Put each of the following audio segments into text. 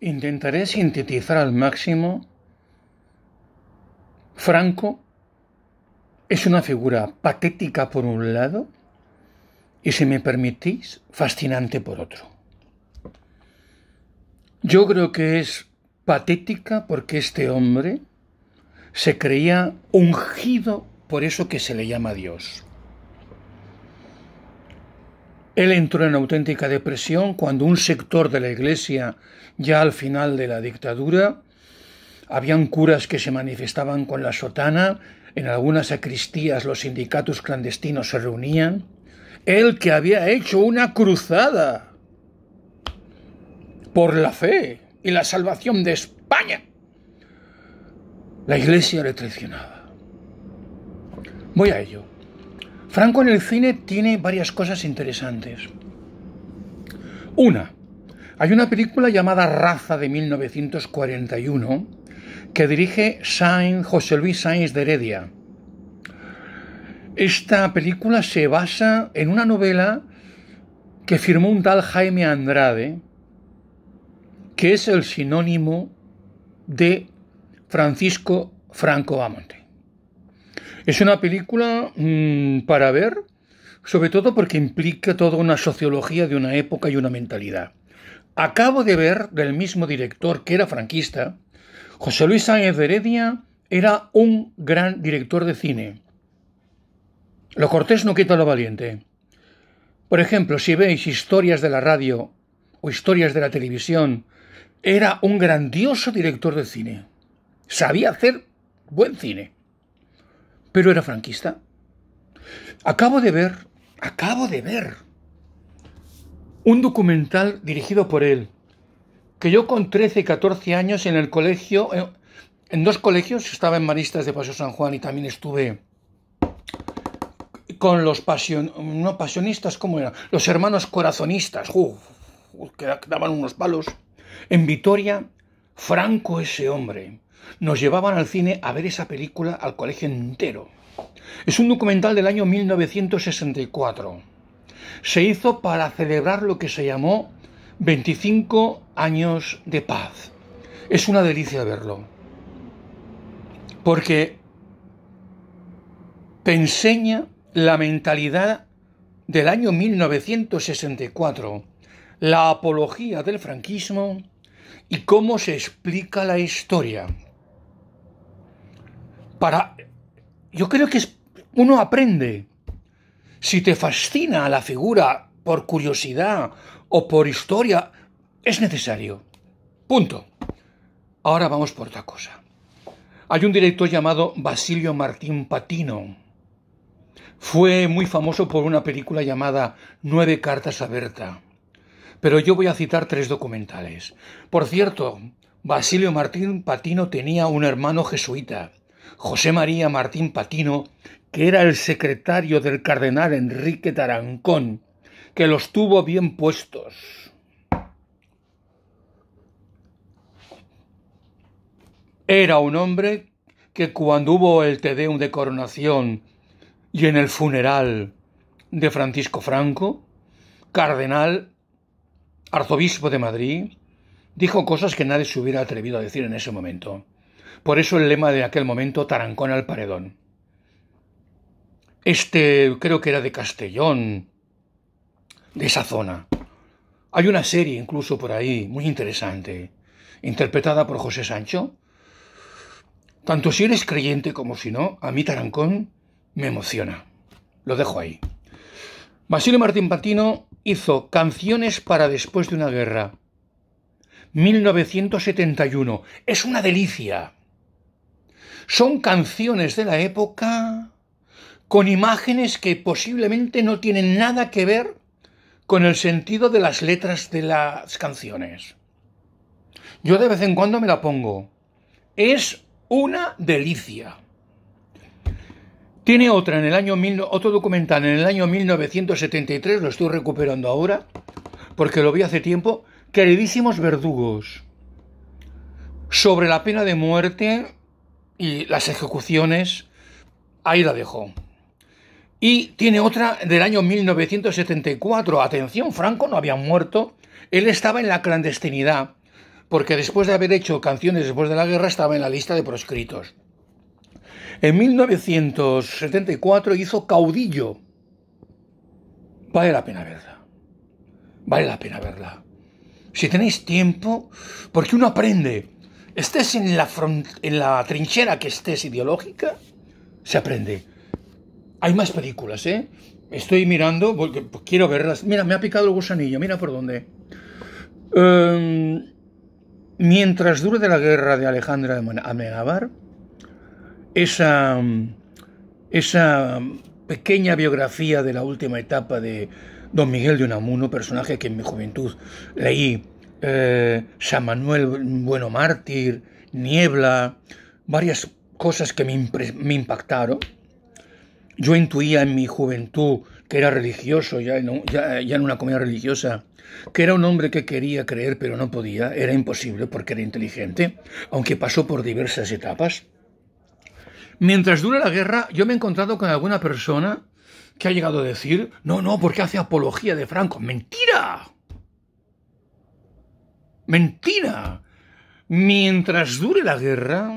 Intentaré sintetizar al máximo. Franco es una figura patética por un lado y, si me permitís, fascinante por otro. Yo creo que es patética porque este hombre se creía ungido por eso que se le llama Dios. Él entró en auténtica depresión cuando un sector de la Iglesia, ya al final de la dictadura, habían curas que se manifestaban con la sotana, en algunas sacristías los sindicatos clandestinos se reunían. Él que había hecho una cruzada por la fe y la salvación de España. La Iglesia le traicionaba. Voy a ello. Franco en el cine tiene varias cosas interesantes. Una, hay una película llamada Raza de 1941 que dirige José Luis Sainz de Heredia. Esta película se basa en una novela que firmó un tal Jaime Andrade, que es el sinónimo de Francisco Franco Amonte. Es una película mm, para ver, sobre todo porque implica toda una sociología de una época y una mentalidad. Acabo de ver del mismo director que era franquista, José Luis Sáenz Heredia era un gran director de cine. Lo cortés no quita lo valiente. Por ejemplo, si veis historias de la radio o historias de la televisión, era un grandioso director de cine. Sabía hacer buen cine pero era franquista. Acabo de ver, acabo de ver un documental dirigido por él, que yo con 13 y 14 años en el colegio, eh, en dos colegios, estaba en Maristas de Paso San Juan y también estuve con los pasion, no pasionistas, ¿cómo era? Los hermanos corazonistas, que daban unos palos. En Vitoria, Franco ese hombre, nos llevaban al cine a ver esa película al colegio entero. Es un documental del año 1964. Se hizo para celebrar lo que se llamó 25 años de paz. Es una delicia verlo. Porque te enseña la mentalidad del año 1964, la apología del franquismo y cómo se explica la historia para... Yo creo que uno aprende. Si te fascina la figura por curiosidad o por historia, es necesario. Punto. Ahora vamos por otra cosa. Hay un director llamado Basilio Martín Patino. Fue muy famoso por una película llamada Nueve Cartas Abiertas. Pero yo voy a citar tres documentales. Por cierto, Basilio Martín Patino tenía un hermano jesuita José María Martín Patino, que era el secretario del cardenal Enrique Tarancón, que los tuvo bien puestos. Era un hombre que cuando hubo el Tedeum de coronación y en el funeral de Francisco Franco, cardenal, arzobispo de Madrid, dijo cosas que nadie se hubiera atrevido a decir en ese momento. Por eso el lema de aquel momento, Tarancón al paredón. Este creo que era de Castellón, de esa zona. Hay una serie incluso por ahí, muy interesante, interpretada por José Sancho. Tanto si eres creyente como si no, a mí Tarancón me emociona. Lo dejo ahí. Basilio Martín Patino hizo Canciones para después de una guerra. 1971. Es una delicia. Son canciones de la época con imágenes que posiblemente no tienen nada que ver con el sentido de las letras de las canciones. Yo de vez en cuando me la pongo. Es una delicia. Tiene otra en el año otro documental en el año 1973, lo estoy recuperando ahora porque lo vi hace tiempo, queridísimos verdugos. Sobre la pena de muerte y las ejecuciones, ahí la dejó. Y tiene otra del año 1974. Atención, Franco no había muerto. Él estaba en la clandestinidad, porque después de haber hecho canciones después de la guerra estaba en la lista de proscritos. En 1974 hizo Caudillo. Vale la pena verla. Vale la pena verla. Si tenéis tiempo, porque uno aprende estés en la, trinchera que estés ideológica, se aprende. Hay más películas, ¿eh? Estoy mirando, porque quiero verlas. Mira, me ha picado el gusanillo, mira por dónde. Em, mientras dure de la guerra de Alejandra Amenabar, esa, esa pequeña biografía de la última etapa de Don Miguel de Unamuno, personaje que en mi juventud leí eh, San Manuel Bueno Mártir, Niebla, varias cosas que me, impactaron. Yo intuía en mi juventud que era religioso, ya en, ya en una comunidad religiosa, que era un hombre que quería creer pero no podía, era imposible porque era inteligente, aunque pasó por diversas etapas. Mientras dura la guerra, yo me he encontrado con alguna persona que ha llegado a decir, no, no, porque hace apología de Franco. ¡Mentira! Mentira. Mientras dure la guerra,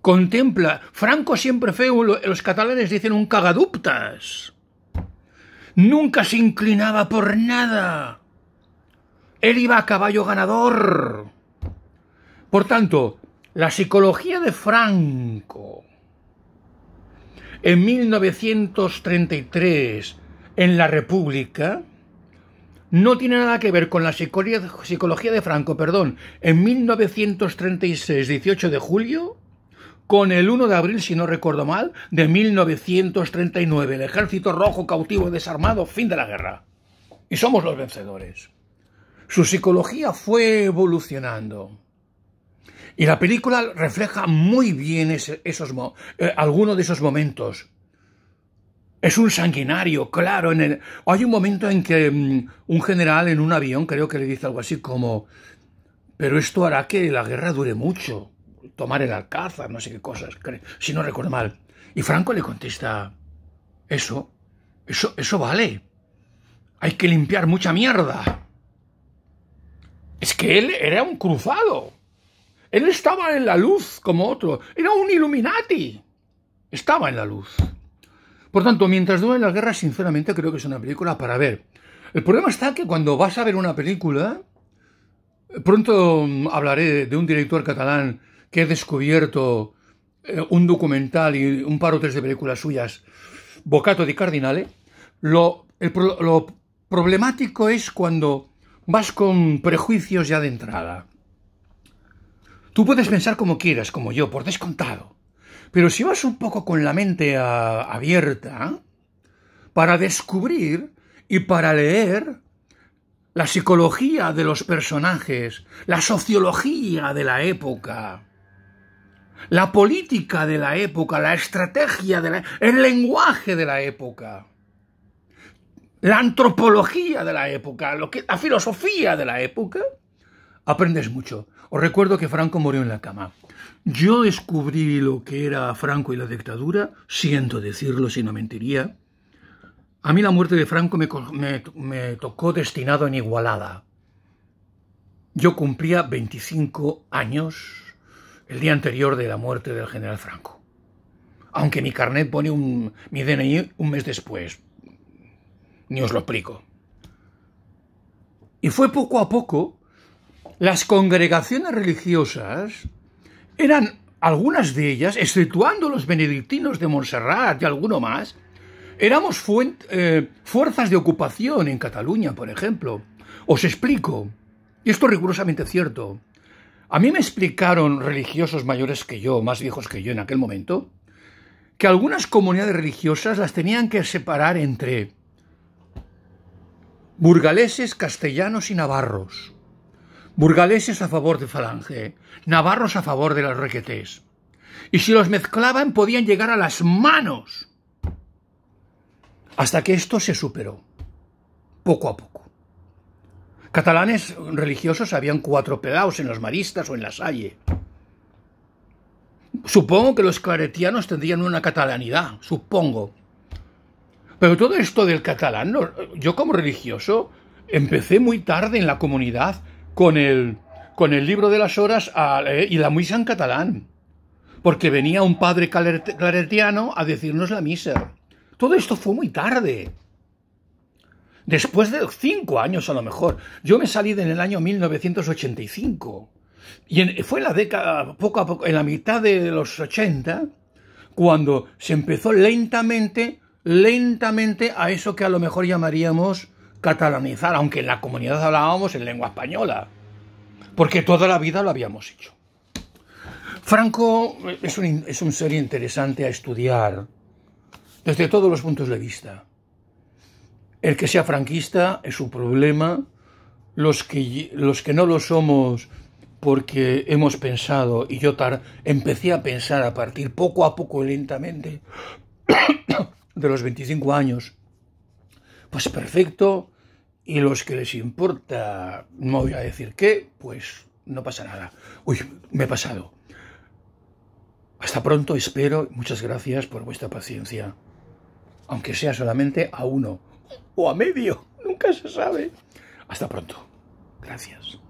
contempla. Franco siempre feo, los catalanes dicen un cagaduptas... Nunca se inclinaba por nada. Él iba a caballo ganador. Por tanto, la psicología de Franco en 1933 en la República no tiene nada que ver con la psicología de Franco, perdón, en 1936, 18 de julio, con el 1 de abril, si no recuerdo mal, de 1939, el ejército rojo cautivo y desarmado, fin de la guerra. Y somos los vencedores. Su psicología fue evolucionando. Y la película refleja muy bien esos, eh, algunos de esos momentos. Es un sanguinario, claro. En Hay un momento en que mm, un general en un avión creo que le dice algo así como, pero esto hará que la guerra dure mucho, tomar el alcázar, no sé qué cosas, si no recuerdo mal. Y Franco le contesta, eso, eso, eso vale. Hay que limpiar mucha mierda. Es que él era un cruzado. Él estaba en la luz como otro. Era un Illuminati. Estaba en la luz. Por tanto, mientras duele la guerra, sinceramente creo que es una película para ver. El problema está que cuando vas a ver una película, pronto mm, hablaré de un director catalán que ha descubierto eh, un documental y un par o tres de películas suyas, Bocato di Cardinale, lo problemático es cuando vas con prejuicios ya de entrada. Tú puedes pensar como quieras, como yo, por descontado. Pero si vas un poco con la mente ah, abierta, para descubrir y para leer la psicología de los personajes, la sociología de la época, la política de la época, la estrategia de el lenguaje de la época, la antropología de la época, la filosofía de la época, aprendes mucho. Os recuerdo que Franco murió en la cama. Yo descubrí lo que era Franco y la dictadura, siento decirlo si no mentiría. A mí la muerte de Franco me, tocó destinado en Igualada. Yo cumplía 25 años el día anterior de la muerte del general Franco. Aunque mi carnet pone un, mi DNI un mes después. Ni os lo explico. Y fue poco a poco las congregaciones religiosas eran algunas de ellas, exceptuando los benedictinos de Montserrat y alguno más, éramos eh, fuerzas de ocupación en Cataluña, por ejemplo. Os explico, y esto es rigurosamente cierto. A mí me explicaron religiosos mayores que yo, más viejos que yo en aquel momento, que algunas comunidades religiosas las tenían que separar entre burgaleses, castellanos y navarros burgaleses a favor de Falange, navarros a favor de los requetés. Y si los mezclaban podían llegar a las manos. Hasta que esto se superó, poco a poco. Catalanes religiosos habían cuatro pelados en los maristas o en la Salle. Supongo que los claretianos tendrían una catalanidad, supongo. Pero todo esto del catalán, yo como religioso empecé muy tarde en la comunidad con el, con el libro de las horas eh, y la misa en catalán, porque venía un padre claretiano a decirnos la misa. Todo esto fue muy tarde. Después de cinco años a lo mejor. Yo me salí en el año 1985. Y fue en la década, poco a poco, en la mitad de los 80, cuando se empezó lentamente, lentamente a eso que a lo mejor llamaríamos catalanizar, aunque en la comunidad hablábamos en lengua española, porque toda la vida lo habíamos hecho. Franco es un, ser interesante a estudiar desde todos los puntos de vista. El que sea franquista es su problema, los que, los que no lo somos porque hemos pensado, y yo empecé a pensar a partir poco a poco lentamente de los 25 años, pues perfecto, y los que les importa, no voy a decir qué, pues no pasa nada. Uy, me he pasado. Hasta pronto, espero. Muchas gracias por vuestra paciencia. Aunque sea solamente a uno o a medio, nunca se sabe. Hasta pronto. Gracias.